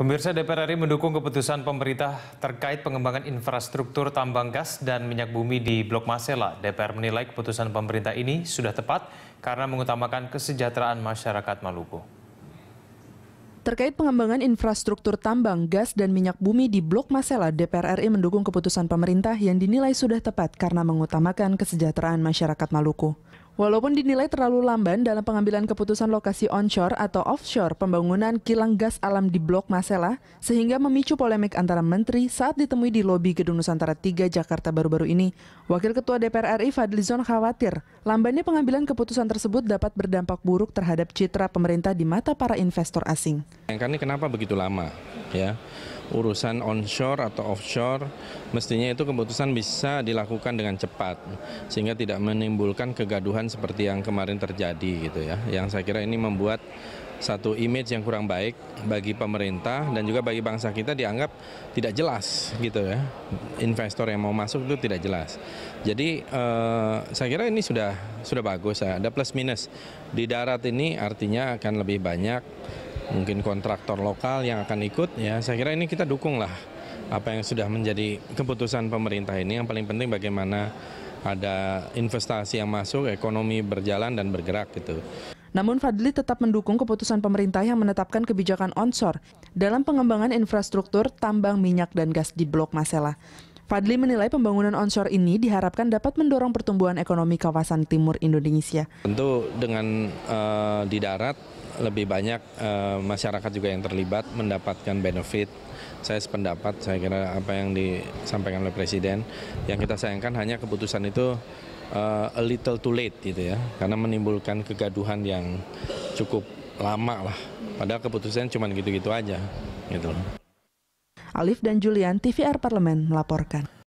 Pemirsa DPR RI mendukung keputusan pemerintah terkait pengembangan infrastruktur tambang gas dan minyak bumi di Blok Masela. DPR menilai keputusan pemerintah ini sudah tepat karena mengutamakan kesejahteraan masyarakat Maluku. Terkait pengembangan infrastruktur tambang, gas, dan minyak bumi di Blok Masela, DPR RI mendukung keputusan pemerintah yang dinilai sudah tepat karena mengutamakan kesejahteraan masyarakat Maluku. Walaupun dinilai terlalu lamban dalam pengambilan keputusan lokasi onshore atau offshore pembangunan kilang gas alam di Blok Masela, sehingga memicu polemik antara menteri saat ditemui di lobi Gedung Nusantara 3 Jakarta baru-baru ini. Wakil Ketua DPR RI Fadlizon khawatir, lambannya pengambilan keputusan tersebut dapat berdampak buruk terhadap citra pemerintah di mata para investor asing. Yang Ini kenapa begitu lama? ya urusan onshore atau offshore, mestinya itu keputusan bisa dilakukan dengan cepat sehingga tidak menimbulkan kegaduhan seperti yang kemarin terjadi gitu ya. Yang saya kira ini membuat satu image yang kurang baik bagi pemerintah dan juga bagi bangsa kita dianggap tidak jelas gitu ya investor yang mau masuk itu tidak jelas jadi eh, saya kira ini sudah sudah bagus ya. ada plus minus di darat ini artinya akan lebih banyak mungkin kontraktor lokal yang akan ikut ya saya kira ini kita dukung lah apa yang sudah menjadi keputusan pemerintah ini yang paling penting bagaimana ada investasi yang masuk ekonomi berjalan dan bergerak gitu namun Fadli tetap mendukung keputusan pemerintah yang menetapkan kebijakan onshore dalam pengembangan infrastruktur tambang minyak dan gas di Blok Masela. Fadli menilai pembangunan onshore ini diharapkan dapat mendorong pertumbuhan ekonomi kawasan timur Indonesia. Tentu dengan uh, di darat lebih banyak uh, masyarakat juga yang terlibat mendapatkan benefit. Saya sependapat, saya kira apa yang disampaikan oleh Presiden, yang kita sayangkan hanya keputusan itu uh, a little too late gitu ya, karena menimbulkan kegaduhan yang cukup lama lah. Padahal keputusan cuma gitu-gitu aja gitu. loh. Alif dan Julian, TVR Parlemen melaporkan.